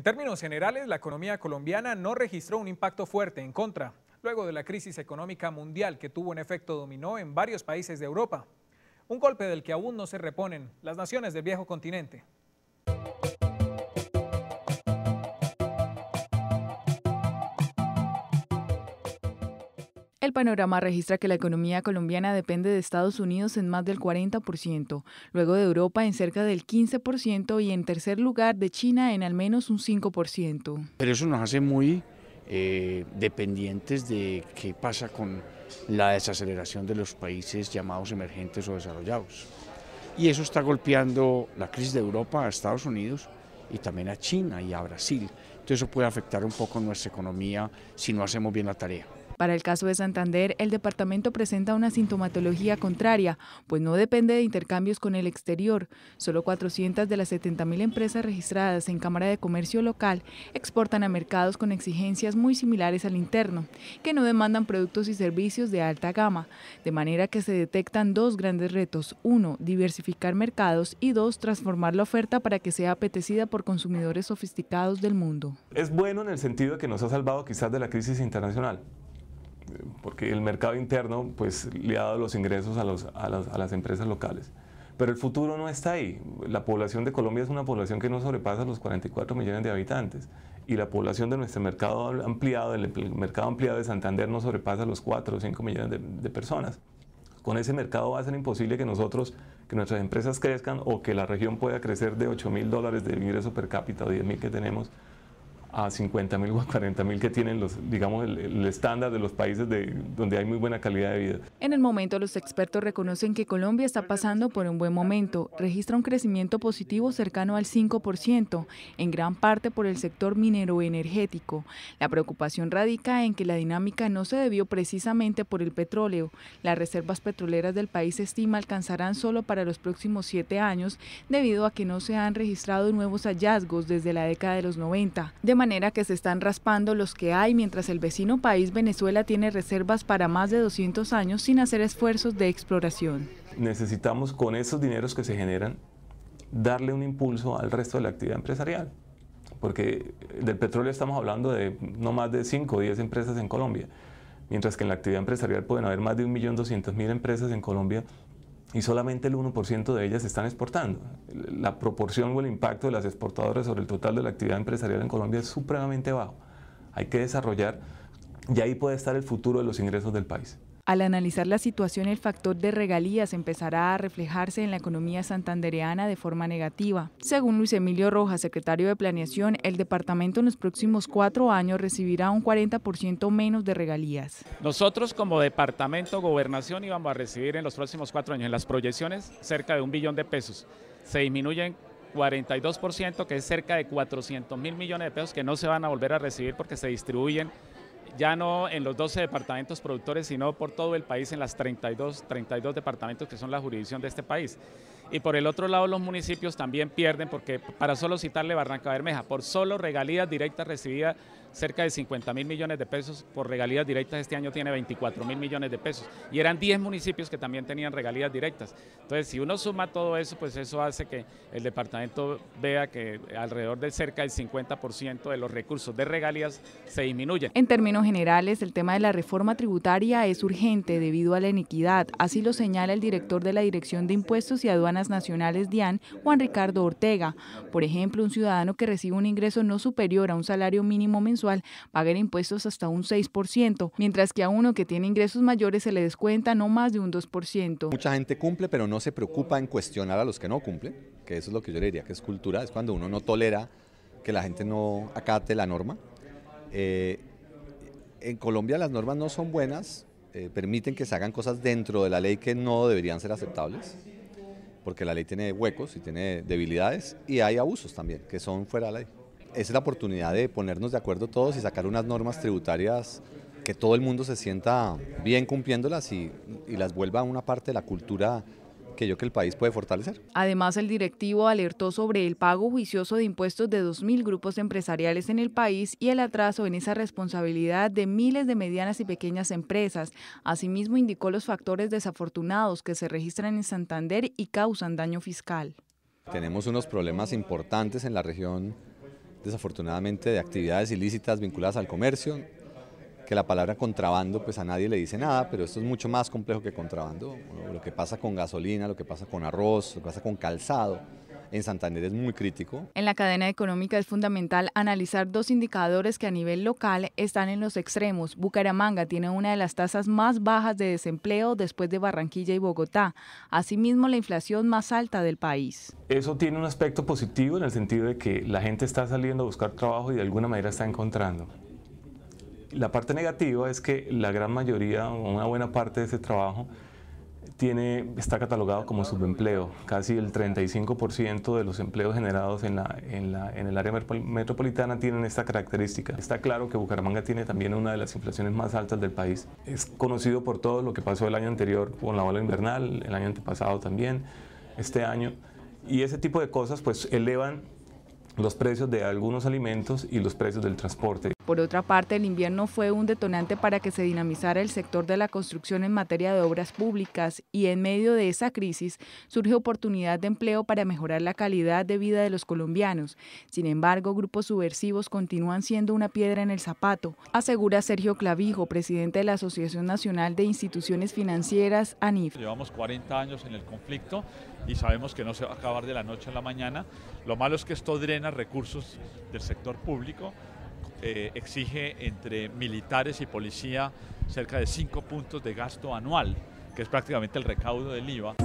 En términos generales, la economía colombiana no registró un impacto fuerte en contra, luego de la crisis económica mundial que tuvo un efecto dominó en varios países de Europa. Un golpe del que aún no se reponen las naciones del viejo continente. el panorama registra que la economía colombiana depende de Estados Unidos en más del 40%, luego de Europa en cerca del 15% y en tercer lugar de China en al menos un 5%. Pero eso nos hace muy eh, dependientes de qué pasa con la desaceleración de los países llamados emergentes o desarrollados. Y eso está golpeando la crisis de Europa a Estados Unidos y también a China y a Brasil. Entonces eso puede afectar un poco nuestra economía si no hacemos bien la tarea. Para el caso de Santander, el departamento presenta una sintomatología contraria, pues no depende de intercambios con el exterior. Solo 400 de las 70.000 empresas registradas en Cámara de Comercio local exportan a mercados con exigencias muy similares al interno, que no demandan productos y servicios de alta gama, de manera que se detectan dos grandes retos. Uno, diversificar mercados y dos, transformar la oferta para que sea apetecida por consumidores sofisticados del mundo. Es bueno en el sentido de que nos ha salvado quizás de la crisis internacional porque el mercado interno pues, le ha dado los ingresos a, a, las, a las empresas locales. Pero el futuro no está ahí. La población de Colombia es una población que no sobrepasa los 44 millones de habitantes y la población de nuestro mercado ampliado, el mercado ampliado de Santander no sobrepasa los 4 o 5 millones de, personas. Con ese mercado va a ser imposible que nosotros, que nuestras empresas crezcan o que la región pueda crecer de 8 mil dólares de ingreso per cápita o 10 mil que tenemos a 50.000 o a 40.000 que tienen los, digamos, el estándar de los países de, donde hay muy buena calidad de vida. En el momento, los expertos reconocen que Colombia está pasando por un buen momento. Registra un crecimiento positivo cercano al 5%, en gran parte por el sector minero-energético. La preocupación radica en que la dinámica no se debió precisamente por el petróleo. Las reservas petroleras del país se estima alcanzarán solo para los próximos siete años, debido a que no se han registrado nuevos hallazgos desde la década de los 90. De manera que se están raspando los que hay mientras el vecino país Venezuela tiene reservas para más de 200 años sin hacer esfuerzos de exploración. Necesitamos con esos dineros que se generan darle un impulso al resto de la actividad empresarial, porque del petróleo estamos hablando de no más de 5 o 10 empresas en Colombia, mientras que en la actividad empresarial pueden haber más de 1.200.000 empresas en Colombia y solamente el 1% de ellas están exportando. La proporción o el impacto de las exportadoras sobre el total de la actividad empresarial en Colombia es supremamente bajo. Hay que desarrollar y ahí puede estar el futuro de los ingresos del país. Al analizar la situación, el factor de regalías empezará a reflejarse en la economía santandereana de forma negativa. Según Luis Emilio Rojas, secretario de Planeación, el departamento en los próximos cuatro años recibirá un 40% menos de regalías. Nosotros como departamento gobernación íbamos a recibir en los próximos cuatro años, en las proyecciones, cerca de un billón de pesos. Se disminuyen 42%, que es cerca de 400 mil millones de pesos que no se van a volver a recibir porque se distribuyen ya no en los 12 departamentos productores, sino por todo el país, en las 32, 32 departamentos que son la jurisdicción de este país y por el otro lado los municipios también pierden porque para solo citarle Barranca Bermeja, por solo regalías directas recibidas cerca de 50 mil millones de pesos, por regalías directas este año tiene 24 mil millones de pesos y eran 10 municipios que también tenían regalías directas. Entonces si uno suma todo eso, pues eso hace que el departamento vea que alrededor de cerca del 50% de los recursos de regalías se disminuyen. En términos generales, el tema de la reforma tributaria es urgente debido a la iniquidad, así lo señala el director de la Dirección de Impuestos y Aduanas Nacionales DIAN, Juan Ricardo Ortega. Por ejemplo, un ciudadano que recibe un ingreso no superior a un salario mínimo mensual paga impuestos hasta un 6%, mientras que a uno que tiene ingresos mayores se le descuenta no más de un 2%. Mucha gente cumple, pero no se preocupa en cuestionar a los que no cumplen, que eso es lo que yo le diría que es cultura, es cuando uno no tolera que la gente no acate la norma. Eh, en Colombia las normas no son buenas, eh, permiten que se hagan cosas dentro de la ley que no deberían ser aceptables porque la ley tiene huecos y tiene debilidades y hay abusos también que son fuera de la ley. es la oportunidad de ponernos de acuerdo todos y sacar unas normas tributarias que todo el mundo se sienta bien cumpliéndolas y, y las vuelva una parte de la cultura yo que el país puede fortalecer. Además, el directivo alertó sobre el pago juicioso de impuestos de 2.000 grupos empresariales en el país y el atraso en esa responsabilidad de miles de medianas y pequeñas empresas. Asimismo, indicó los factores desafortunados que se registran en Santander y causan daño fiscal. Tenemos unos problemas importantes en la región, desafortunadamente, de actividades ilícitas vinculadas al comercio que la palabra contrabando pues a nadie le dice nada, pero esto es mucho más complejo que contrabando. Lo que pasa con gasolina, lo que pasa con arroz, lo que pasa con calzado, en Santander es muy crítico. En la cadena económica es fundamental analizar dos indicadores que a nivel local están en los extremos. Bucaramanga tiene una de las tasas más bajas de desempleo después de Barranquilla y Bogotá, asimismo la inflación más alta del país. Eso tiene un aspecto positivo en el sentido de que la gente está saliendo a buscar trabajo y de alguna manera está encontrando. La parte negativa es que la gran mayoría, una buena parte de ese trabajo, tiene, está catalogado como subempleo. Casi el 35% de los empleos generados en, la, en, en el área metropolitana tienen esta característica. Está claro que Bucaramanga tiene también una de las inflaciones más altas del país. Es conocido por todo lo que pasó el año anterior con la ola invernal, el año antepasado también, este año. Y ese tipo de cosas pues elevan los precios de algunos alimentos y los precios del transporte. Por otra parte, el invierno fue un detonante para que se dinamizara el sector de la construcción en materia de obras públicas y en medio de esa crisis surge oportunidad de empleo para mejorar la calidad de vida de los colombianos. Sin embargo, grupos subversivos continúan siendo una piedra en el zapato, asegura Sergio Clavijo, presidente de la Asociación Nacional de Instituciones Financieras, ANIF. Llevamos 40 años en el conflicto y sabemos que no se va a acabar de la noche a la mañana. Lo malo es que esto drena recursos del sector público eh, exige entre militares y policía cerca de 5 puntos de gasto anual, que es prácticamente el recaudo del IVA.